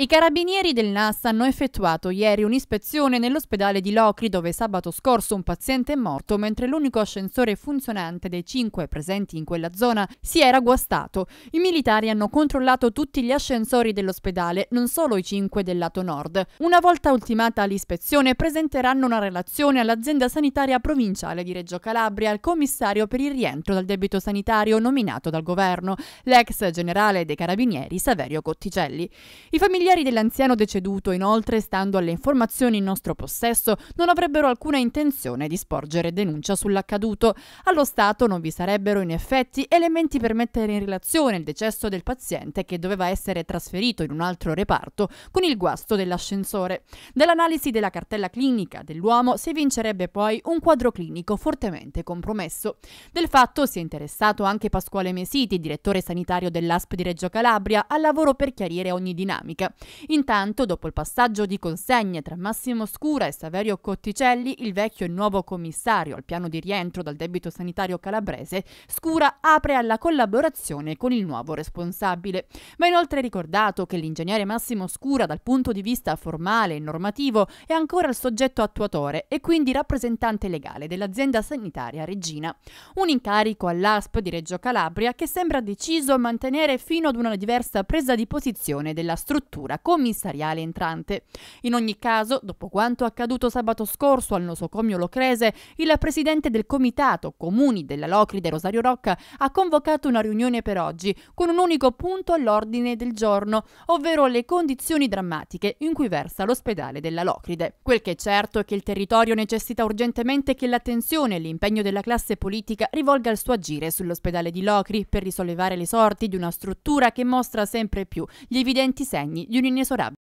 I carabinieri del NAS hanno effettuato ieri un'ispezione nell'ospedale di Locri dove sabato scorso un paziente è morto mentre l'unico ascensore funzionante dei cinque presenti in quella zona si era guastato. I militari hanno controllato tutti gli ascensori dell'ospedale, non solo i cinque del lato nord. Una volta ultimata l'ispezione presenteranno una relazione all'azienda sanitaria provinciale di Reggio Calabria al commissario per il rientro dal debito sanitario nominato dal governo, l'ex generale dei carabinieri Saverio Cotticelli. I familiari familiari dell'anziano deceduto, inoltre, stando alle informazioni in nostro possesso, non avrebbero alcuna intenzione di sporgere denuncia sull'accaduto. Allo Stato non vi sarebbero in effetti elementi per mettere in relazione il decesso del paziente che doveva essere trasferito in un altro reparto con il guasto dell'ascensore. Dall'analisi della cartella clinica dell'uomo si vincerebbe poi un quadro clinico fortemente compromesso. Del fatto si è interessato anche Pasquale Mesiti, direttore sanitario dell'ASP di Reggio Calabria, al lavoro per chiarire ogni dinamica. Intanto, dopo il passaggio di consegne tra Massimo Scura e Saverio Cotticelli, il vecchio e nuovo commissario al piano di rientro dal debito sanitario calabrese, Scura apre alla collaborazione con il nuovo responsabile. Va inoltre ricordato che l'ingegnere Massimo Scura, dal punto di vista formale e normativo, è ancora il soggetto attuatore e quindi rappresentante legale dell'azienda sanitaria Regina. Un incarico all'ASP di Reggio Calabria che sembra deciso a mantenere fino ad una diversa presa di posizione della struttura struttura commissariale entrante. In ogni caso, dopo quanto accaduto sabato scorso al nosocomio locrese, il presidente del comitato Comuni della Locride Rosario Rocca ha convocato una riunione per oggi con un unico punto all'ordine del giorno, ovvero le condizioni drammatiche in cui versa l'ospedale della Locride. Quel che è certo è che il territorio necessita urgentemente che l'attenzione e l'impegno della classe politica rivolga il suo agire sull'ospedale di Locri per risollevare le sorti di una struttura che mostra sempre più gli evidenti segni eso Sorab.